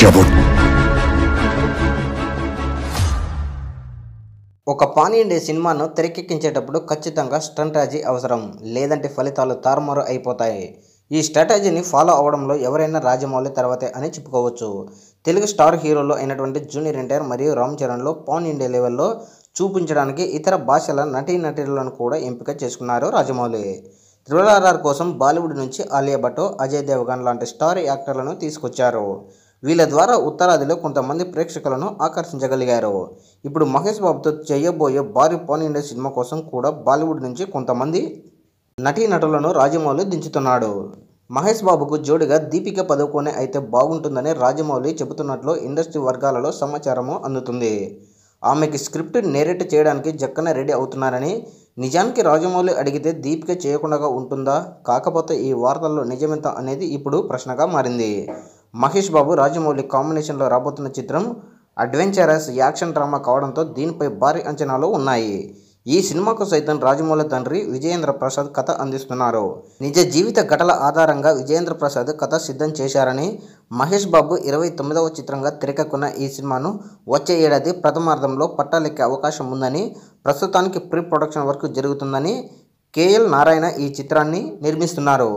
చెవుడు ఒక పానీయండే సినిమాను తెరకెక్కించేటప్పుడు ఖచ్చితంగా స్ట్రాటజీ అవసరం లేదంటే ఫలితాలు తారుమారు అయిపోతాయి ఈ స్ట్రాటజీని ఫాలో అవడంలో ఎవరైనా రాజమౌళి తర్వాతే అని చెప్పుకోవచ్చు తెలుగు స్టార్ హీరోలు అయినటువంటి జూనియర్ ఎన్టీఆర్ మరియు రామ్ చరణ్లో పాన్ ఇండియా లెవెల్లో చూపించడానికి ఇతర భాషల నటీ నటులను కూడా ఎంపిక చేసుకున్నారు రాజమౌళి త్రిబుల్ ఆర్ఆర్ కోసం బాలీవుడ్ నుంచి ఆలియా భట్ అజయ్ దేవగన్ లాంటి స్టార్ యాక్టర్లను తీసుకొచ్చారు వీళ్ళ ద్వారా ఉత్తరాదిలో కొంతమంది ప్రేక్షకులను ఆకర్షించగలిగారు ఇప్పుడు మహేష్ బాబుతో చేయబోయే భారీ పాన్ ఇండియా సినిమా కోసం కూడా బాలీవుడ్ నుంచి కొంతమంది నటీనటులను రాజమౌళి దించుతున్నాడు మహేష్ బాబుకు జోడిగా దీపిక పదుకొనే అయితే బాగుంటుందని రాజమౌళి చెబుతున్నట్లు ఇండస్ట్రీ వర్గాలలో సమాచారము అందుతుంది ఆమెకి స్క్రిప్ట్ నేరేట్ చేయడానికి జక్కన రెడీ అవుతున్నారని నిజానికి రాజమౌళి అడిగితే దీపిక చేయకుండా ఉంటుందా కాకపోతే ఈ వార్తల్లో నిజమెంత అనేది ఇప్పుడు ప్రశ్నగా మారింది మహేష్ బాబు రాజమౌళి కాంబినేషన్లో రాబోతున్న చిత్రం అడ్వెంచరస్ యాక్షన్ డ్రామా కావడంతో దీనిపై భారీ అంచనాలు ఉన్నాయి ఈ సినిమాకు సైతం రాజమౌళి తండ్రి విజయేంద్ర ప్రసాద్ కథ అందిస్తున్నారు నిజ జీవిత ఘటల ఆధారంగా విజయేంద్ర ప్రసాద్ కథ సిద్ధం చేశారని మహేష్ బాబు ఇరవై తొమ్మిదవ చిత్రంగా తెరకెక్కున్న ఈ సినిమాను వచ్చే ఏడాది ప్రథమార్థంలో పట్టాలెక్కే అవకాశం ఉందని ప్రస్తుతానికి ప్రీ ప్రొడక్షన్ వర్క్ జరుగుతుందని కేఎల్ నారాయణ ఈ చిత్రాన్ని నిర్మిస్తున్నారు